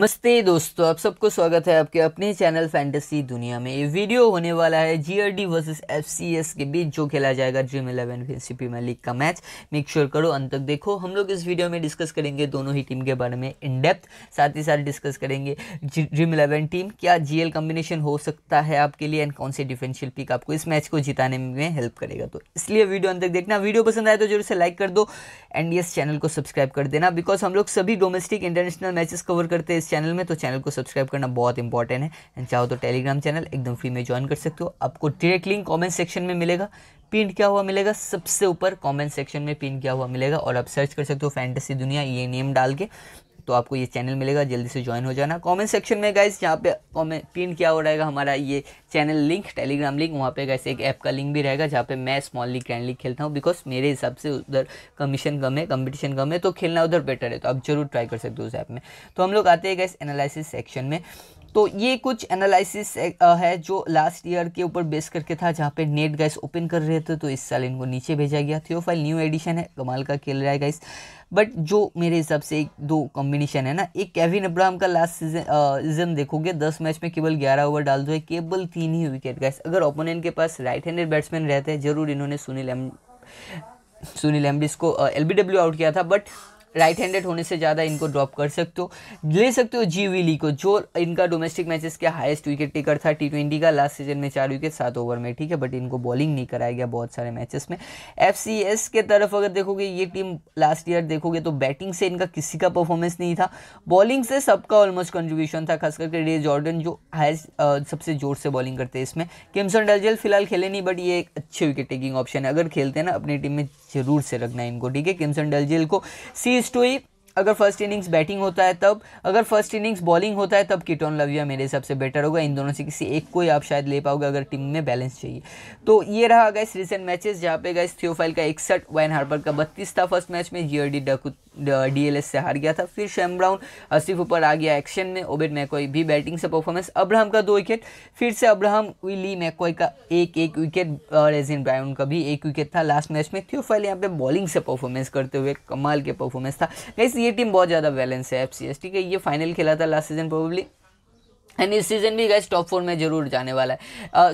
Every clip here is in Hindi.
नमस्ते दोस्तों आप सबको स्वागत है आपके अपने चैनल फैंटेसी दुनिया में ये वीडियो होने वाला है जीआरडी वर्सेस एफसीएस के बीच जो खेला जाएगा Dream eleven C premier league का मैच मेक श्योर करो अंत तक देखो हम लोग इस वीडियो में डिस्कस करेंगे दोनों ही टीम के बारे में इन डेप्थ साथ ही साथ डिस्कस करेंगे ड्रीम इलेवन टीम क्या जी कॉम्बिनेशन हो सकता है आपके लिए एंड कौन से डिफेंशियल पिक आपको इस मैच को जिताने में हेल्प करेगा तो इसलिए वीडियो अंत तक देखना वीडियो पसंद आए तो जरूर से लाइक कर दो एंड यस चैनल को सब्सक्राइब कर देना बिकॉज हम लोग सभी डोमेस्टिक इंटरनेशनल मैचेस कवर करते हैं चैनल में तो चैनल को सब्सक्राइब करना बहुत इंपॉर्टेंट है एंड चाहो तो टेलीग्राम चैनल एकदम फ्री में ज्वाइन कर सकते हो आपको डायरेक्ट लिंक कॉमेंट सेक्शन में मिलेगा पिंट क्या हुआ मिलेगा सबसे ऊपर कमेंट सेक्शन में पिन क्या हुआ मिलेगा और आप सर्च कर सकते हो फैंटेसी दुनिया ये नेम डाल के तो आपको ये चैनल मिलेगा जल्दी से ज्वाइन हो जाना कमेंट सेक्शन में गाइस यहाँ पे कमेंट पिन किया हो रहेगा हमारा ये चैनल लिंक टेलीग्राम लिंक वहाँ पे गाइस एक ऐप का लिंक भी रहेगा जहाँ पे मैं स्मॉल लीग ग्रैंड लीग खेलता हूँ बिकॉज मेरे हिसाब से उधर कमीशन कम है कंपटीशन कम है तो खेलना उधर बेटर है तो आप जरूर ट्राई कर सकते हो उस ऐप में तो हम लोग आते हैं गाइस एनालिसिस सेक्शन में तो ये कुछ एनालिसिस है जो लास्ट ईयर के ऊपर बेस करके था जहाँ पे नेट गैस ओपन कर रहे थे तो इस साल इनको नीचे भेजा गया थियोफाइल न्यू एडिशन है कमाल का खेल रहा है गाइस बट जो मेरे हिसाब से एक दो कॉम्बिनेशन है ना एक केविन अब्राहम का लास्ट सीजन सीजन देखोगे दस मैच में केवल ग्यारह ओवर डाल दो केवल तीन ही विकेट गैस अगर ओपोनेंट के पास राइट हैंडेड बैट्समैन रहते हैं जरूर इन्होंने सुनील एम सुनील एम्बिस को एल आउट किया था बट राइट हैंडेड होने से ज़्यादा इनको ड्रॉप कर सकते हो ले सकते हो जी विली को जो इनका डोमेस्टिक मैचेस के हाईएस्ट विकेट टेकर था टी ट्वेंटी का लास्ट सीजन में चार विकेट सात ओवर में ठीक है बट इनको बॉलिंग नहीं कराया गया बहुत सारे मैचेस में एफ के तरफ अगर देखोगे ये टीम लास्ट ईयर देखोगे तो बैटिंग से इनका किसी का परफॉर्मेंस नहीं था बॉलिंग से सबका ऑलमोस्ट कंट्रीब्यूशन था खास करके रे जॉर्डन जो हाइस्ट सबसे जोर से बॉलिंग करते हैं इसमें किमसन डलजेल फिलहाल खेले नहीं बट ये एक अच्छे विकेट टेकिंग ऑप्शन है अगर खेलते हैं ना अपनी टीम में जरूर से रखना है इनको ठीक है किमसन डलजेल को सी is to अगर फर्स्ट इनिंग्स बैटिंग होता है तब अगर फर्स्ट इनिंग्स बॉलिंग होता है तब किटोन लविया मेरे हिसाब से बेटर होगा इन दोनों से किसी एक को ही आप शायद ले पाओगे अगर टीम में बैलेंस चाहिए तो ये रहा गए रिसेंट मैचेस जहाँ पे गए थियोफाइल का इकसठ वैन हार्बर का बत्तीस था फर्स्ट मैच में जी डी डकू डीएलएस से हार गया था फिर शैम ब्राउन आसिफ ऊपर आ गया एक्शन में ओबेट मैकोई भी बैटिंग से परफॉर्मेंस अब्राहम का दो विकेट फिर से अब्राहम विली मैकोई का एक एक विकेट और एजिन ब्राउन का भी एक विकेट था लास्ट मैच में थियोफाइल यहाँ पे बॉलिंग से परफॉर्मेंस करते हुए कमाल के परफॉर्मेंस था गैस ये ये टीम बहुत ज़्यादा बैलेंस है एफ ठीक है ये फाइनल खेला था लास्ट सीजन प्रोबेबली एंड इस सीजन भी गैस टॉप फोर में जरूर जाने वाला है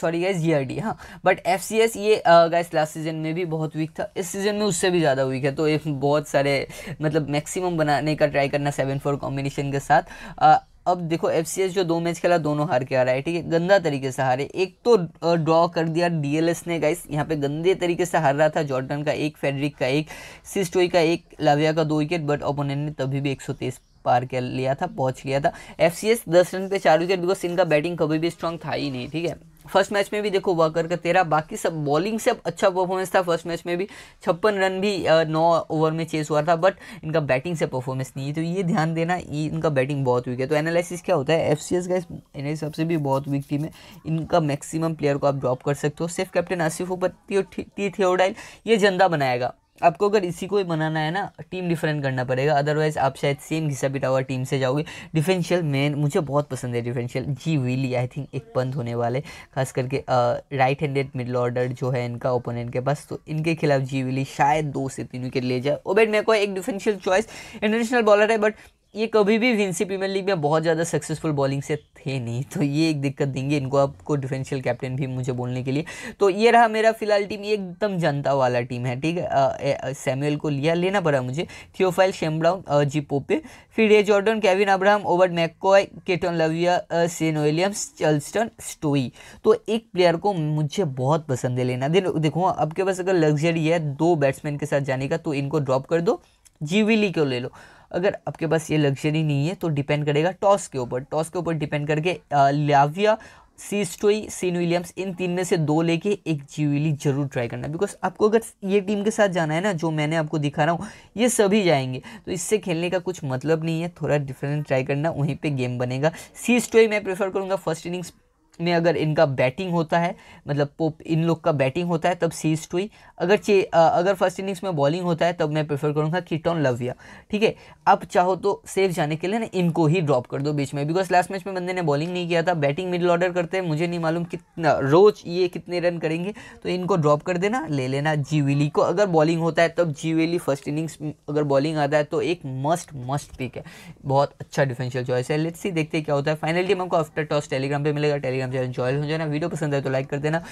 sorry guys G R D हाँ बट एफ सी एस ये गैस लास्ट सीजन में भी बहुत वीक था इस सीजन में उससे भी ज़्यादा वीक है तो एक बहुत सारे मतलब मैक्सिमम बनाने का ट्राई करना सेवन फोर कॉम्बिनेशन के साथ uh, अब देखो एफ जो दो मैच खेला दोनों हार के आ रहा है ठीक है गंदा तरीके से हारे एक तो ड्रॉ कर दिया डीएलएस ने गाइस यहाँ पे गंदे तरीके से हार रहा था जॉर्डन का एक फेडरिक का एक सिस्टोई का एक लाविया का दो विकेट बट ओपोनेंट ने तभी भी 123 पार कर लिया था पहुंच गया था एफ सी रन पे चार विकेट बिकॉज इनका बैटिंग कभी भी स्ट्रांग था ही नहीं ठीक है फर्स्ट मैच में भी देखो वर्कर का तेरह बाकी सब बॉलिंग से अच्छा परफॉर्मेंस था फर्स्ट मैच में भी छप्पन रन भी नौ ओवर में चेस हुआ था बट इनका बैटिंग से परफॉर्मेंस नहीं है तो ये ध्यान देना ये इनका बैटिंग बहुत वीक है तो एनालिसिस क्या होता है एफ सी एस का इन हिसाब से भी बहुत वीक टीम है इनका मैक्सिमम प्लेयर को आप ड्रॉप कर सकते हो सिर्फ कैप्टन आसिफ हो टी थियोडाइल ये जंदा बनाएगा आपको अगर इसी को ही बनाना है ना टीम डिफरेंट करना पड़ेगा अदरवाइज आप शायद सेम घिसा पिटा हुआ टीम से जाओगे डिफेंशियल मेन मुझे बहुत पसंद है differential G Willy I think एक पंथ होने वाले खास करके राइट हैंडेड मिडल ऑर्डर जो है इनका ओपोनेंट के पास तो इनके खिलाफ जी विली शायद दो से तीन विकेट ले जाए ओबेड मेरे को एक डिफेंशियल चॉइस इंटरनेशनल बॉलर है बट ये कभी भी विंसी प्रीमियर लीग में बहुत ज़्यादा सक्सेसफुल बॉलिंग से थे नहीं तो ये एक दिक्कत देंगे इनको आपको डिफेंशियल कैप्टन भी मुझे बोलने के लिए तो ये रहा मेरा फिलहाल टीम ये एकदम जनता वाला टीम है ठीक है सैमुअल को लिया लेना पड़ा मुझे थियोफाइल शेमब्राउन जी पोपे फिर A Jordan Kevin Abraham Obert McCoy Keaton Lavia Sean Williams Charleston स्टोई तो एक प्लेयर को मुझे बहुत पसंद है लेना देखो आपके पास अगर लग्जरी है दो बैट्समैन के साथ जाने का तो इनको ड्रॉप कर दो जीविली को ले लो अगर आपके पास ये लग्जरी नहीं है तो डिपेंड करेगा टॉस के ऊपर टॉस के ऊपर डिपेंड करके लाविया सी स्टोई सीन विलियम्स इन तीन में से दो लेके एक जीवली e जरूर ट्राई करना बिकॉज आपको अगर ये टीम के साथ जाना है ना जो मैंने आपको दिखा रहा हूँ ये सभी जाएंगे तो इससे खेलने का कुछ मतलब नहीं है थोड़ा डिफरेंट ट्राई करना वहीं पे गेम बनेगा सी स्टोई मैं प्रेफर करूँगा फर्स्ट इनिंग्स में अगर इनका बैटिंग होता है मतलब पोप इन लोग का बैटिंग होता है तब सीज टू अगर चे अगर फर्स्ट इनिंग्स में बॉलिंग होता है तब मैं प्रेफर करूँगा किटॉन लविया ठीक है अब चाहो तो सेफ जाने के लिए ना इनको ही ड्रॉप कर दो बीच में बिकॉज लास्ट मैच में बंदे ने बॉलिंग नहीं किया था बैटिंग मिडिल ऑर्डर करते हैं मुझे नहीं मालूम कितना रोज़ ये कितने रन करेंगे तो इनको ड्रॉप कर देना ले लेना जीवेली को अगर बॉलिंग होता है तब जीवेली फर्स्ट इनिंग्स अगर बॉलिंग आता है तो एक मस्ट मस्ट पिक है बहुत अच्छा डिफेंशियल चॉइस है लेट्स ही देखते क्या होता है फाइनल टीम हमको आफ्टर टॉस टेलीग्राम पर मिलेगा टेलीग्राम टेलीग्राम चैनल ज्वाइन हो जाना वीडियो पसंद आए तो लाइक कर देना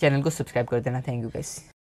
चैनल को सब्सक्राइब कर देना थैंक यू गाइस